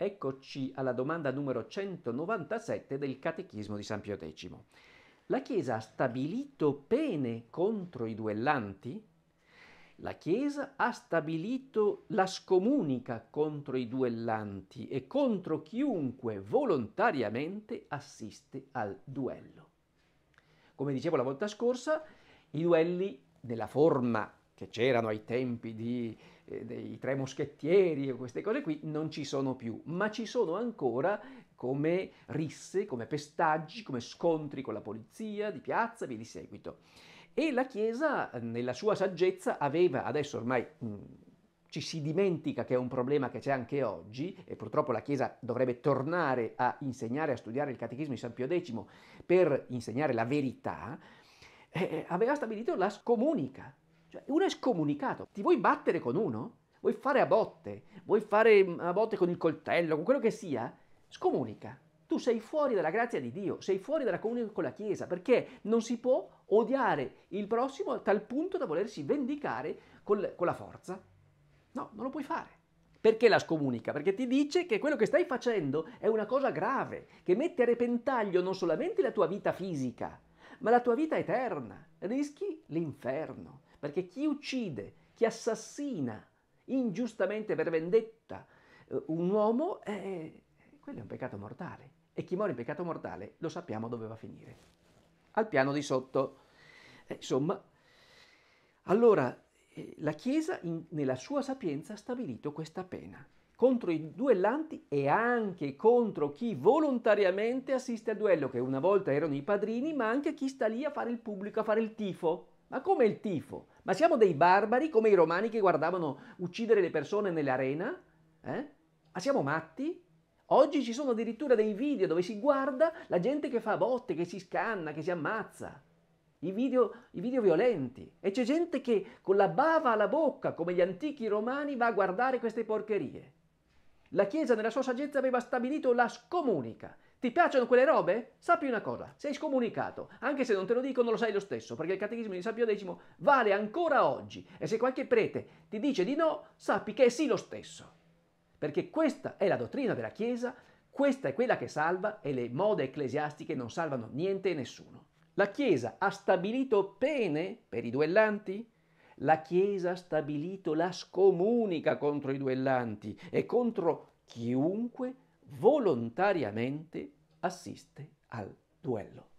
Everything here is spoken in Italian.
Eccoci alla domanda numero 197 del Catechismo di San Pio X. La Chiesa ha stabilito pene contro i duellanti? La Chiesa ha stabilito la scomunica contro i duellanti e contro chiunque volontariamente assiste al duello. Come dicevo la volta scorsa, i duelli nella forma che c'erano ai tempi di eh, dei tre moschettieri o queste cose qui non ci sono più, ma ci sono ancora come risse, come pestaggi, come scontri con la polizia di piazza e via di seguito. E la Chiesa, nella sua saggezza, aveva adesso ormai... Mh, mm, ci si dimentica che è un problema che c'è anche oggi e purtroppo la Chiesa dovrebbe tornare a insegnare, a studiare il Catechismo di San Pio X per insegnare la verità, eh, aveva stabilito la scomunica, cioè, uno è scomunicato. Ti vuoi battere con uno? Vuoi fare a botte? Vuoi fare mm, a botte con il coltello, con quello che sia? Scomunica. Tu sei fuori dalla grazia di Dio, sei fuori dalla comunione con la Chiesa, perché non si può odiare il prossimo a tal punto da volersi vendicare col, con la forza. No, non lo puoi fare. Perché la scomunica? Perché ti dice che quello che stai facendo è una cosa grave, che mette a repentaglio non solamente la tua vita fisica, ma la tua vita eterna. Rischi l'inferno perché chi uccide, chi assassina ingiustamente per vendetta eh, un uomo, è, eh, quello è un peccato mortale. E chi muore in peccato mortale lo sappiamo dove va a finire. Al piano di sotto. Eh, insomma, allora la Chiesa in, nella sua sapienza ha stabilito questa pena contro i duellanti e anche contro chi volontariamente assiste al duello, che una volta erano i padrini, ma anche chi sta lì a fare il pubblico, a fare il tifo. Ma come il tifo? Ma siamo dei barbari come i romani che guardavano uccidere le persone nell'arena? Eh? Ma siamo matti? Oggi ci sono addirittura dei video dove si guarda la gente che fa botte, che si scanna, che si ammazza. I video, I video, violenti. E c'è gente che con la bava alla bocca, come gli antichi romani, va a guardare queste porcherie. La Chiesa nella sua saggezza aveva stabilito la scomunica ti piacciono quelle robe? Sappi una cosa, sei scomunicato, anche se non te lo dicono lo sai lo stesso, perché il catechismo di Sapio X vale ancora oggi e se qualche prete ti dice di no, sappi che è sì lo stesso. Perché questa è la dottrina della Chiesa, questa è quella che salva e le mode ecclesiastiche non salvano niente e nessuno. La Chiesa ha stabilito pene per i duellanti? La Chiesa ha stabilito la scomunica contro i duellanti e contro chiunque volontariamente assiste al duello.